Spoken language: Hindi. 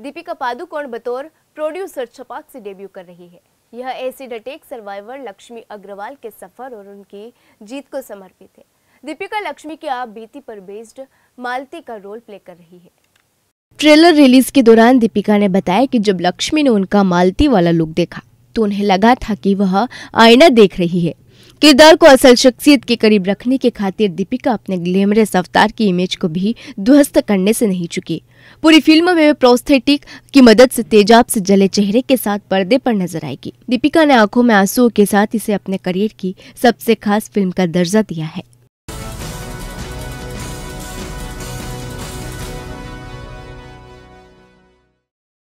दीपिका पादुकोण बतौर प्रोड्यूसर छपाक से डेब्यू कर रही है यह acid attack survivor Lakshmi Agarwal के सफर और उनकी जीत को समर्पित है दीपिका लक्ष्मी की आप बीती पर बेस्ड मालती का रोल प्ले कर रही है ट्रेलर रिलीज के दौरान दीपिका ने बताया कि जब लक्ष्मी ने उनका मालती वाला लुक देखा तो उन्हें लगा था कि वह आईना देख रही है किरदार को असल शख्सियत के करीब रखने के खातिर दीपिका अपने ग्लैमरस अवतार की इमेज को भी ध्वस्त करने से नहीं चुकी पूरी फिल्म में प्रोस्थेटिक की मदद से तेजाब से जले चेहरे के साथ पर्दे पर नजर आएगी दीपिका ने आंखों में आंसुओं के साथ इसे अपने करियर की सबसे खास फिल्म का दर्जा दिया है